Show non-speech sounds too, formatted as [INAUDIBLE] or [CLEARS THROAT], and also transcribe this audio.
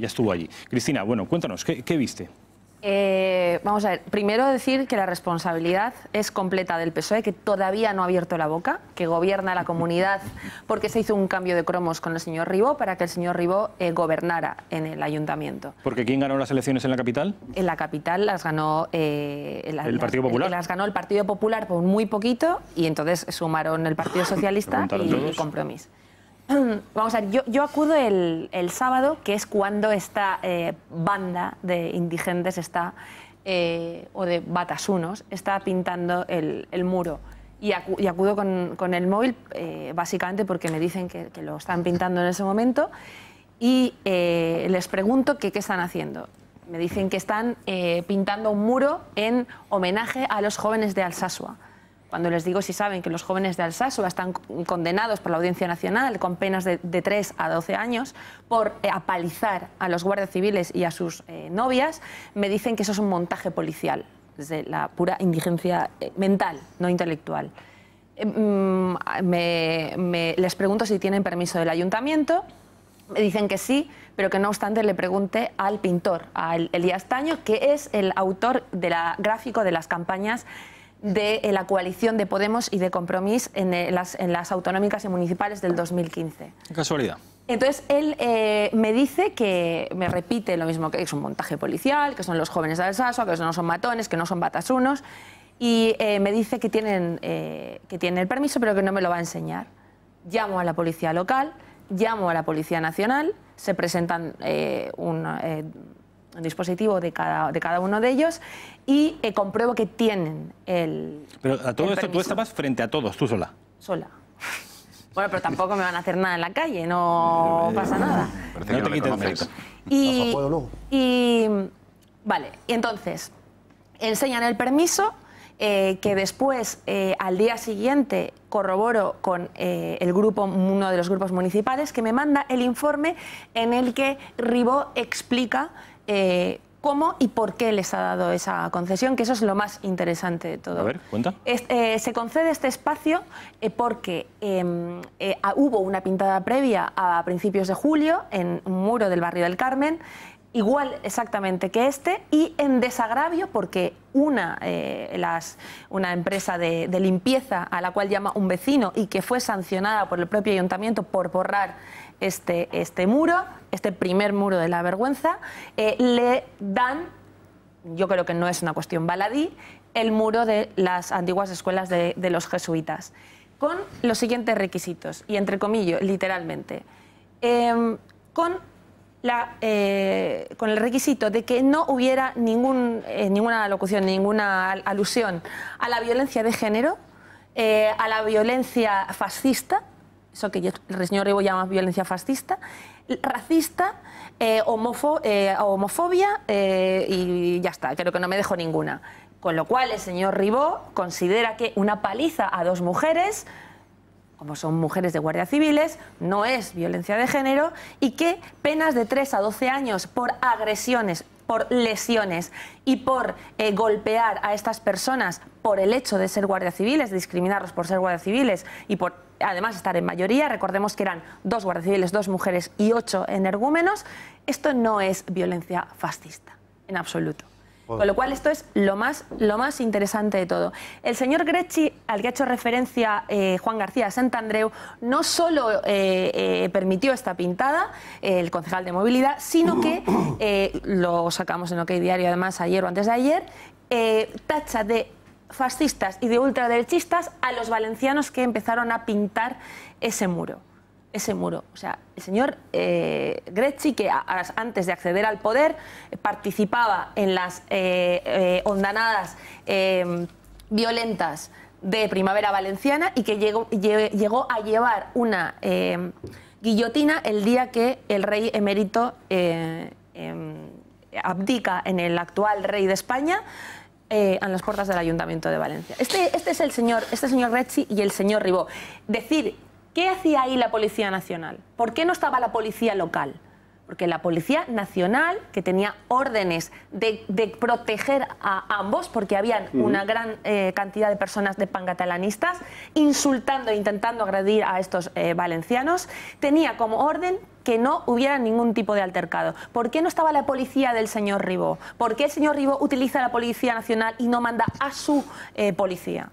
ya estuvo allí. Cristina, bueno, cuéntanos, ¿qué, viste? Eh, vamos a ver, primero decir que la responsabilidad es completa del PSOE, que todavía no ha abierto la boca, que gobierna la comunidad [LAUGHS] porque se hizo un cambio de cromos con el señor Ribó para que el señor Ribó eh, gobernara en el ayuntamiento. ¿Porque quién ganó las elecciones en la capital? En la capital las ganó eh, el, Partido Popular. Las ganó el Partido Popular por muy poquito y entonces sumaron el Partido [COUGHS] Socialista y el Compromís. [CLEARS THROAT] Vamos a ver, yo, acudo el, sábado, que es cuando esta eh, banda de indigentes está, eh, o de batasunos, está pintando el, muro. Y, acudo con, el móvil, eh, básicamente porque me dicen que, que, lo están pintando en ese momento. Y les pregunto qué están haciendo. Me dicen que están pintando un muro en homenaje a los jóvenes de Alsasua. Cuando les digo si saben que los jóvenes de Alsasua están condenados por la Audiencia Nacional con penas de, 3 a 12 años por eh, apalizar a los guardias civiles y a sus eh, novias, me dicen que eso es un montaje policial, desde la pura indigencia eh, mental, no intelectual. Em, mm, les pregunto si tienen permiso del ayuntamiento. Me dicen que sí, pero que no obstante le pregunte al pintor, a Elías Taño, que es el autor de la, gráfico de las campañas de eh, la coalición de Podemos y de Compromís en eh, las, autonómicas y municipales del 2015. casualidad. Entonces él eh, me dice que me repite lo mismo que es un montaje policial, que son los jóvenes de Alsasua, que no son matones, que no son batasunos, y me dice que tienen, que tienen el permiso pero que no me lo va a enseñar. Llamo a la policía local, llamo a la policía nacional, se presentan un un dispositivo de cada, de cada uno de ellos y eh, compruebo que tienen el. Pero a todo esto tú estabas frente a todos, tú sola. Sola. [LAUGHS] Bueno, pero tampoco me van a hacer nada en la calle, no eh, pasa nada. no, te quites y, y, vale, y entonces enseñan el permiso eh, que después al día siguiente corroboro con el grupo, uno de los grupos municipales que me manda el informe en el que Ribó explica eh, cómo y por qué les ha dado esa concesión, que eso es lo más interesante de todo. A ver, cuenta. Eh, se concede este espacio eh, porque em, hubo una pintada previa a principios de julio en un muro del barrio del Carmen, igual exactamente que este, y en desagravio porque una, una empresa de limpieza a la cual llama un vecino y que fue sancionada por el propio ayuntamiento por borrar este, este muro, este primer muro de la vergüenza, eh, le dan, yo creo que no es una cuestión baladí, el muro de las antiguas escuelas de, los jesuitas, con los siguientes requisitos, y entre comillas, literalmente, em, con, la, eh, con el requisito de que no hubiera eh, ninguna alocución, ninguna alusión a la violencia de género, a la violencia fascista, eso que el señor Ribó llama violencia fascista, racista, eh, eh, homofobia eh, y ya está, creo que no me dejo ninguna. Con lo cual el señor Ribó considera que una paliza a dos mujeres, como son mujeres de guardia civiles, no es violencia de género y que penas de 3 a 12 años por agresiones por lesiones y por eh, golpear a estas personas por el hecho de ser guardia civiles, discriminarlos por ser guardia civiles y por además estar en mayoría, recordemos que eran dos guardia civiles, dos mujeres y ocho energúmenos, esto no es violencia fascista, en absoluto. Con lo cual esto es lo más, lo más interesante de todo. El señor Grechi al que ha hecho referencia eh, Juan García Santandreu, no solo eh, permitió esta pintada, el concejal de movilidad, sino que [CLEARS THROAT] lo sacamos en OK Diario además ayer o antes de ayer, eh, tacha de fascistas y de ultraderechistas a los valencianos que empezaron a pintar ese muro. Ese muro. O sea, el señor eh, Grecci, que antes de acceder al poder eh, participaba en las eh, ondanadas violentas de Primavera Valenciana y que llegó, llegó a llevar una guillotina el día que el rey emérito em, abdica en el actual rey de España. en eh, las puertas del Ayuntamiento de Valencia. Este, este es el señor, este señor y el señor Ribó. Decir, ¿qué hacía ahí la Policía Nacional? ¿Por qué no estaba la Policía Local? Porque la Policía Nacional, que tenía órdenes de, proteger a ambos, porque habían una gran eh, cantidad de personas de pangatalanistas insultando e intentando agredir a estos eh, valencianos, tenía como orden que no hubiera ningún tipo de altercado. ¿Por qué no estaba la policía del señor Ribó? ¿Por qué el señor Ribó utiliza la Policía Nacional y no manda a su eh, policía?